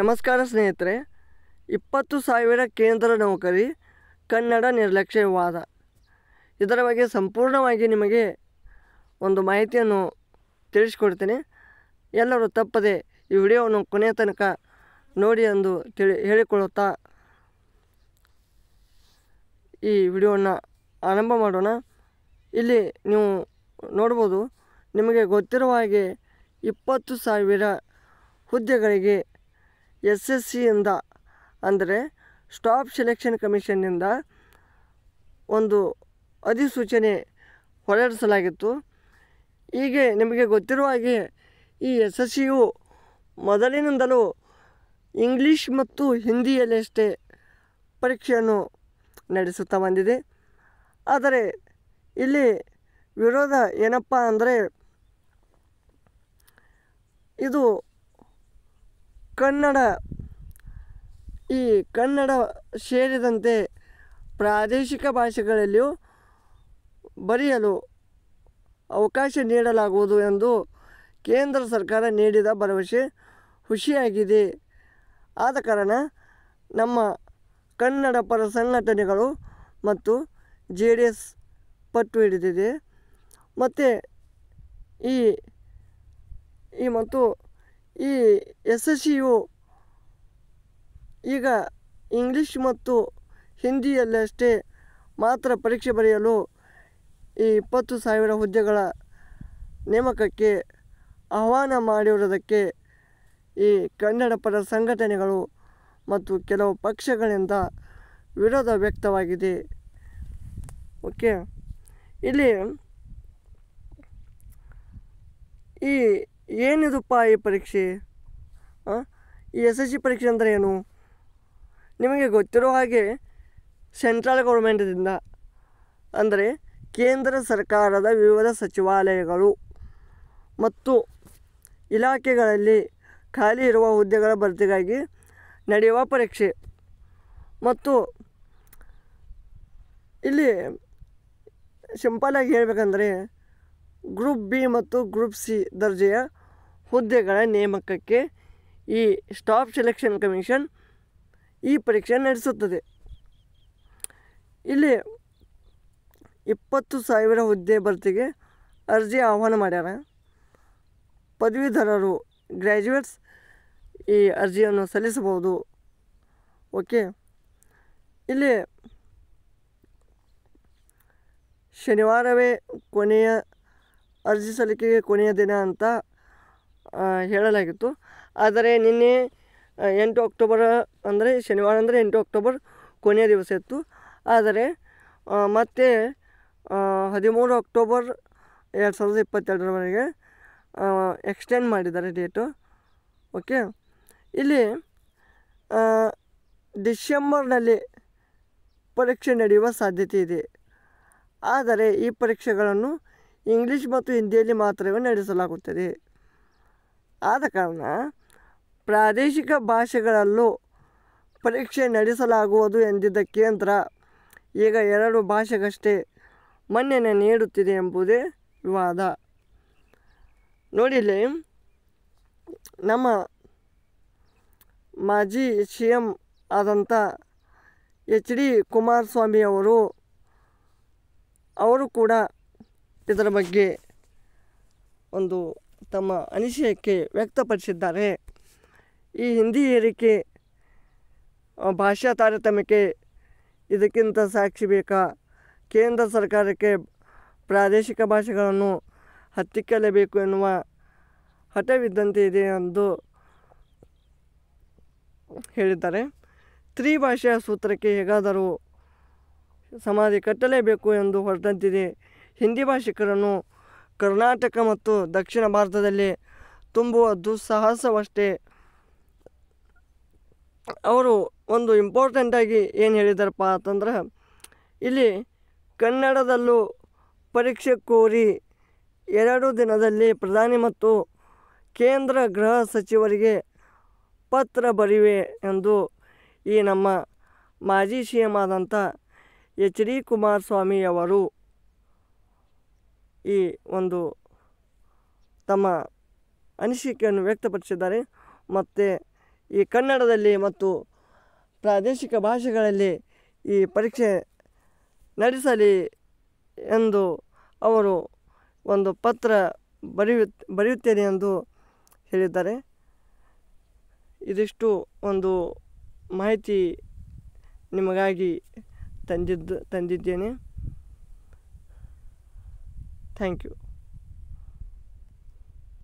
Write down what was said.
ನಮಸ್ಕಾರ ಸ್ನೇಹಿತರೆ ಇಪ್ಪತ್ತು ಸಾವಿರ ಕೇಂದ್ರ ನೌಕರಿ ಕನ್ನಡ ನಿರ್ಲಕ್ಷ್ಯವಾದ ಇದರ ಬಗ್ಗೆ ಸಂಪೂರ್ಣವಾಗಿ ನಿಮಗೆ ಒಂದು ಮಾಹಿತಿಯನ್ನು ತಿಳಿಸ್ಕೊಡ್ತೇನೆ ಎಲ್ಲರೂ ತಪ್ಪದೆ ಈ ವಿಡಿಯೋವನ್ನು ಕೊನೆಯ ತನಕ ನೋಡಿ ಎಂದು ತಿಳಿ ಹೇಳಿಕೊಳ್ಳುತ್ತಾ ಈ ವಿಡಿಯೋವನ್ನು ಆರಂಭ ಮಾಡೋಣ ಇಲ್ಲಿ ನೀವು ನೋಡ್ಬೋದು ನಿಮಗೆ ಗೊತ್ತಿರುವ ಹಾಗೆ ಇಪ್ಪತ್ತು ಸಾವಿರ ಹುದ್ದೆಗಳಿಗೆ ಎಸ್ ಎಸ್ ಸಿಯಿಂದ ಅಂದರೆ ಸ್ಟಾಪ್ ಸೆಲೆಕ್ಷನ್ ಕಮಿಷನ್ನಿಂದ ಒಂದು ಅಧಿಸೂಚನೆ ಹೊರಡಿಸಲಾಗಿತ್ತು ಹೀಗೆ ನಿಮಗೆ ಗೊತ್ತಿರುವ ಹಾಗೆ ಈ ಎಸ್ ಎಸ್ ಸಿಯು ಮೊದಲಿನಿಂದಲೂ ಇಂಗ್ಲೀಷ್ ಮತ್ತು ಹಿಂದಿಯಲ್ಲಿ ಅಷ್ಟೇ ಪರೀಕ್ಷೆಯನ್ನು ನಡೆಸುತ್ತಾ ಬಂದಿದೆ ಆದರೆ ಇಲ್ಲಿ ವಿರೋಧ ಏನಪ್ಪ ಅಂದರೆ ಇದು ಕನ್ನಡ ಈ ಕನ್ನಡ ಸೇರಿದಂತೆ ಪ್ರಾದೇಶಿಕ ಭಾಷೆಗಳಲ್ಲಿಯೂ ಬರೆಯಲು ಅವಕಾಶ ನೀಡಲಾಗುವುದು ಎಂದು ಕೇಂದ್ರ ಸರ್ಕಾರ ನೀಡಿದ ಭರವಸೆ ಖುಷಿಯಾಗಿದೆ ಆದ ಕಾರಣ ನಮ್ಮ ಕನ್ನಡ ಪರ ಸಂಘಟನೆಗಳು ಮತ್ತು ಜೆ ಡಿ ಎಸ್ ಪಟ್ಟು ಹಿಡಿದಿದೆ ಮತ್ತು ಈ ಈ ಮತ್ತು ಈ ಎಸ್ ಎಸ್ ಸಿಯು ಈಗ ಇಂಗ್ಲೀಷ್ ಮತ್ತು ಹಿಂದಿಯಲ್ಲಷ್ಟೇ ಮಾತ್ರ ಪರೀಕ್ಷೆ ಬರೆಯಲು ಈ ಇಪ್ಪತ್ತು ಸಾವಿರ ಹುದ್ದೆಗಳ ನೇಮಕಕ್ಕೆ ಆಹ್ವಾನ ಮಾಡಿರುವುದಕ್ಕೆ ಈ ಕನ್ನಡ ಪರ ಸಂಘಟನೆಗಳು ಮತ್ತು ಕೆಲವು ಪಕ್ಷಗಳಿಂದ ವಿರೋಧ ವ್ಯಕ್ತವಾಗಿದೆ ಓಕೆ ಇಲ್ಲಿ ಈ ಏನಿದಪ್ಪ ಈ ಪರೀಕ್ಷೆ ಈ ಎಸ್ ಎಸ್ ಸಿ ಪರೀಕ್ಷೆ ಅಂದರೆ ಏನು ನಿಮಗೆ ಗೊತ್ತಿರೋ ಹಾಗೆ ಸೆಂಟ್ರಲ್ ಗೌರ್ಮೆಂಟದಿಂದ ಅಂದರೆ ಕೇಂದ್ರ ಸರ್ಕಾರದ ವಿವಿಧ ಸಚಿವಾಲಯಗಳು ಮತ್ತು ಇಲಾಖೆಗಳಲ್ಲಿ ಖಾಲಿ ಇರುವ ಹುದ್ದೆಗಳ ಭರ್ತಿಗಾಗಿ ನಡೆಯುವ ಪರೀಕ್ಷೆ ಮತ್ತು ಇಲ್ಲಿ ಆಗಿ ಹೇಳಬೇಕಂದ್ರೆ ಗ್ರೂಪ್ ಬಿ ಮತ್ತು ಗ್ರೂಪ್ ಸಿ ದರ್ಜೆಯ ಹುದ್ದೆಗಳ ನೇಮಕಕ್ಕೆ ಈ ಸ್ಟಾಫ್ ಸೆಲೆಕ್ಷನ್ ಕಮಿಷನ್ ಈ ಪರೀಕ್ಷೆ ನಡೆಸುತ್ತದೆ ಇಲ್ಲಿ ಇಪ್ಪತ್ತು ಸಾವಿರ ಹುದ್ದೆ ಭರ್ತಿಗೆ ಅರ್ಜಿ ಆಹ್ವಾನ ಮಾಡ್ಯಾರ ಪದವೀಧರರು ಗ್ರ್ಯಾಜುಯೇಟ್ಸ್ ಈ ಅರ್ಜಿಯನ್ನು ಸಲ್ಲಿಸಬಹುದು ಓಕೆ ಇಲ್ಲಿ ಶನಿವಾರವೇ ಕೊನೆಯ ಅರ್ಜಿ ಸಲ್ಲಿಕೆಗೆ ಕೊನೆಯ ದಿನ ಅಂತ ಹೇಳಲಾಗಿತ್ತು ಆದರೆ ನಿನ್ನೆ ಎಂಟು ಅಕ್ಟೋಬರ್ ಅಂದರೆ ಶನಿವಾರ ಅಂದರೆ ಎಂಟು ಅಕ್ಟೋಬರ್ ಕೊನೆಯ ದಿವಸ ಇತ್ತು ಆದರೆ ಮತ್ತೆ ಹದಿಮೂರು ಅಕ್ಟೋಬರ್ ಎರಡು ಸಾವಿರದ ಇಪ್ಪತ್ತೆರಡರವರೆಗೆ ಎಕ್ಸ್ಟೆಂಡ್ ಮಾಡಿದ್ದಾರೆ ಡೇಟು ಓಕೆ ಇಲ್ಲಿ ಡಿಸೆಂಬರ್ನಲ್ಲಿ ಪರೀಕ್ಷೆ ನಡೆಯುವ ಸಾಧ್ಯತೆ ಇದೆ ಆದರೆ ಈ ಪರೀಕ್ಷೆಗಳನ್ನು ಇಂಗ್ಲೀಷ್ ಮತ್ತು ಹಿಂದಿಯಲ್ಲಿ ಮಾತ್ರವೇ ನಡೆಸಲಾಗುತ್ತದೆ ಆದ ಕಾರಣ ಪ್ರಾದೇಶಿಕ ಭಾಷೆಗಳಲ್ಲೂ ಪರೀಕ್ಷೆ ನಡೆಸಲಾಗುವುದು ಎಂದಿದ್ದ ಕೇಂದ್ರ ಈಗ ಎರಡು ಭಾಷೆಗಷ್ಟೇ ಮನ್ನಣೆ ನೀಡುತ್ತಿದೆ ಎಂಬುದೇ ವಿವಾದ ನೋಡಿಲ್ಲಿ ನಮ್ಮ ಮಾಜಿ ಸಿ ಎಂ ಆದಂಥ ಎಚ್ ಡಿ ಕುಮಾರಸ್ವಾಮಿ ಅವರು ಅವರು ಕೂಡ ಇದರ ಬಗ್ಗೆ ಒಂದು ತಮ್ಮ ಅನಿಸಿಕೆ ವ್ಯಕ್ತಪಡಿಸಿದ್ದಾರೆ ಈ ಹಿಂದಿ ಏರಿಕೆ ಭಾಷಾ ತಾರತಮ್ಯಕ್ಕೆ ಇದಕ್ಕಿಂತ ಸಾಕ್ಷಿ ಬೇಕಾ ಕೇಂದ್ರ ಸರ್ಕಾರಕ್ಕೆ ಪ್ರಾದೇಶಿಕ ಭಾಷೆಗಳನ್ನು ಹತ್ತಿಕ್ಕಲೇಬೇಕು ಎನ್ನುವ ಹಠವಿದ್ದಂತೆ ಇದೆ ಎಂದು ಹೇಳಿದ್ದಾರೆ ತ್ರಿಭಾಷೆಯ ಸೂತ್ರಕ್ಕೆ ಹೇಗಾದರೂ ಸಮಾಧಿ ಕಟ್ಟಲೇಬೇಕು ಎಂದು ಹೊರಟಂತಿದೆ ಹಿಂದಿ ಭಾಷಿಕರನ್ನು ಕರ್ನಾಟಕ ಮತ್ತು ದಕ್ಷಿಣ ಭಾರತದಲ್ಲಿ ತುಂಬುವ ದುಸ್ಸಾಹಸವಷ್ಟೇ ಅವರು ಒಂದು ಇಂಪಾರ್ಟೆಂಟಾಗಿ ಏನು ಹೇಳಿದಾರಪ್ಪ ಅಂತಂದ್ರೆ ಇಲ್ಲಿ ಕನ್ನಡದಲ್ಲೂ ಪರೀಕ್ಷೆ ಕೋರಿ ಎರಡು ದಿನದಲ್ಲಿ ಪ್ರಧಾನಿ ಮತ್ತು ಕೇಂದ್ರ ಗೃಹ ಸಚಿವರಿಗೆ ಪತ್ರ ಬರೆಯುವೆ ಎಂದು ಈ ನಮ್ಮ ಮಾಜಿ ಸಿ ಎಂ ಆದಂಥ ಎಚ್ ಡಿ ಕುಮಾರಸ್ವಾಮಿಯವರು ಈ ಒಂದು ತಮ್ಮ ಅನಿಸಿಕೆಯನ್ನು ವ್ಯಕ್ತಪಡಿಸಿದ್ದಾರೆ ಮತ್ತು ಈ ಕನ್ನಡದಲ್ಲಿ ಮತ್ತು ಪ್ರಾದೇಶಿಕ ಭಾಷೆಗಳಲ್ಲಿ ಈ ಪರೀಕ್ಷೆ ನಡೆಸಲಿ ಎಂದು ಅವರು ಒಂದು ಪತ್ರ ಬರೆಯು ಬರೆಯುತ್ತೇನೆ ಎಂದು ಹೇಳಿದ್ದಾರೆ ಇದಿಷ್ಟು ಒಂದು ಮಾಹಿತಿ ನಿಮಗಾಗಿ ತಂದಿದ್ದು ತಂದಿದ್ದೇನೆ Thank you.